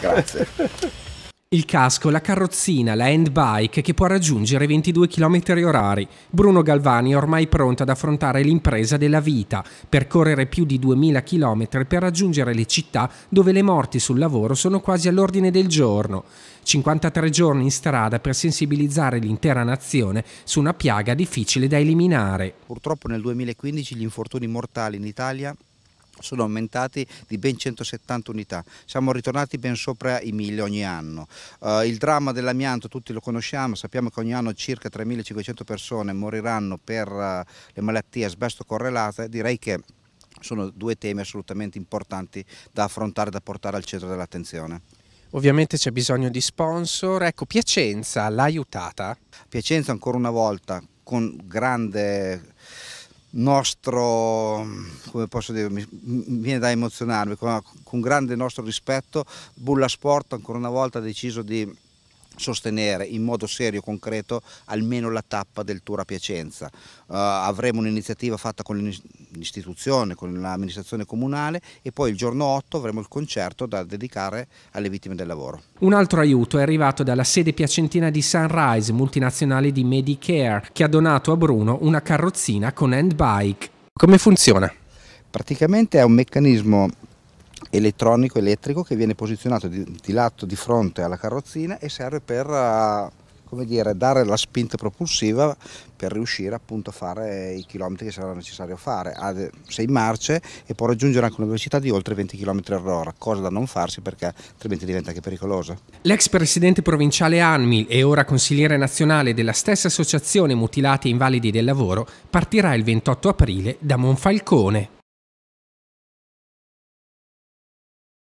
Grazie. Il casco, la carrozzina, la handbike che può raggiungere 22 km orari. Bruno Galvani è ormai pronto ad affrontare l'impresa della vita, percorrere più di 2000 km per raggiungere le città dove le morti sul lavoro sono quasi all'ordine del giorno. 53 giorni in strada per sensibilizzare l'intera nazione su una piaga difficile da eliminare. Purtroppo nel 2015 gli infortuni mortali in Italia sono aumentati di ben 170 unità. Siamo ritornati ben sopra i 1000 ogni anno. Eh, il dramma dell'amianto tutti lo conosciamo, sappiamo che ogni anno circa 3500 persone moriranno per eh, le malattie asbesto correlate, direi che sono due temi assolutamente importanti da affrontare e da portare al centro dell'attenzione. Ovviamente c'è bisogno di sponsor, ecco Piacenza l'ha aiutata? Piacenza ancora una volta con grande nostro, come posso dire, mi, viene da emozionarmi, con, con grande nostro rispetto, Bulla Sport ancora una volta ha deciso di sostenere in modo serio e concreto almeno la tappa del Tour a Piacenza. Uh, avremo un'iniziativa fatta con l'istituzione, con l'amministrazione comunale e poi il giorno 8 avremo il concerto da dedicare alle vittime del lavoro. Un altro aiuto è arrivato dalla sede piacentina di Sunrise, multinazionale di Medicare, che ha donato a Bruno una carrozzina con handbike. Come funziona? Praticamente è un meccanismo elettronico elettrico che viene posizionato di, di lato di fronte alla carrozzina e serve per eh, come dire, dare la spinta propulsiva per riuscire appunto a fare i chilometri che sarà necessario fare. Ha sei marce e può raggiungere anche una velocità di oltre 20 km h cosa da non farsi perché altrimenti diventa anche pericolosa. L'ex presidente provinciale Anmil e ora consigliere nazionale della stessa associazione Mutilati e Invalidi del Lavoro partirà il 28 aprile da Monfalcone.